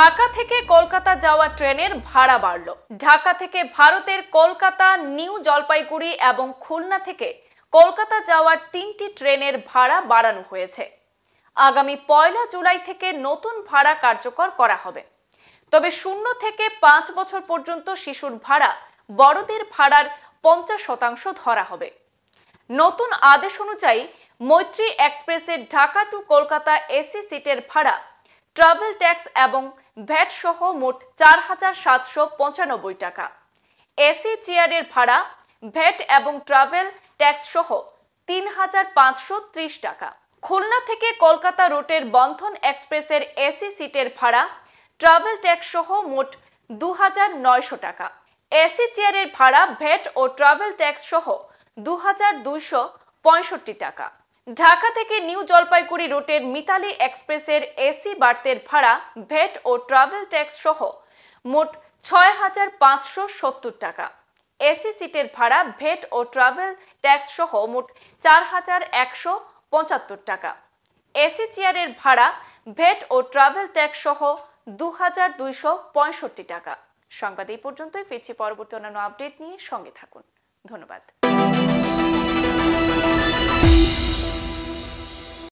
ঢাকা থেকে কলকাতা যাওয়া ট্রেনের ভাড়া বাড়ল ঢাকা থেকে ভারতের কলকাতা নিউ জলপাইগুড়ি এবং খুলনা থেকে কলকাতা যাওয়ার তিনটি ট্রেনের ভাড়া বাড়ানো হয়েছে আগামী পয়লা জুলাই থেকে নতুন ভাড়া কার্যকর করা হবে তবে শূন্য থেকে পাঁচ বছর পর্যন্ত শিশুর ভাড়া বড়দের ভাড়ার পঞ্চাশ শতাংশ ধরা হবে নতুন আদেশ অনুযায়ী মৈত্রী এক্সপ্রেসের ঢাকা টু কলকাতা এসি সিটের ভাড়া ট্রাভেল ট্যাক্স এবং ভ্যাট সহ মোট চার হাজার সাতশো পঁচানব্বই টাকা এসি চেয়ারের ভাড়া ভ্যাট এবং ট্রাভেল ট্যাক্স সহ তিন হাজার পাঁচশো ত্রিশ টাকা খুলনা থেকে কলকাতা রুটের বন্ধন এক্সপ্রেসের এসি সিটের ভাড়া ট্রাভেল ট্যাক্স সহ মোট দু হাজার নয়শো টাকা এসি চেয়ারের ভাড়া ভ্যাট ও ট্রাভেল ট্যাক্স সহ দু হাজার দুইশো পঁয়ষট্টি টাকা ঢাকা থেকে নিউ জলপাইগুড়ি রুটের মিতালি এক্সপ্রেসের এসি বার্তের ভাড়া ভেট ও ট্রাভেল ট্যাক্স সহ মোট ছয় হাজার পাঁচশো সত্তর টাকা এসি সিটের ভাড়া ভেট ও ট্রাভেল ট্যাক্স সহ মোট চার হাজার একশো পঁচাত্তর টাকা এসি চেয়ারের ভাড়া ভেট ও ট্রাভেল ট্যাক্স সহ দু হাজার দুইশো পঁয়ষট্টি টাকা সংবাদ এই পর্যন্তই ফিরছি পরবর্তী অন্যান্য আপডেট নিয়ে সঙ্গে থাকুন ধন্যবাদ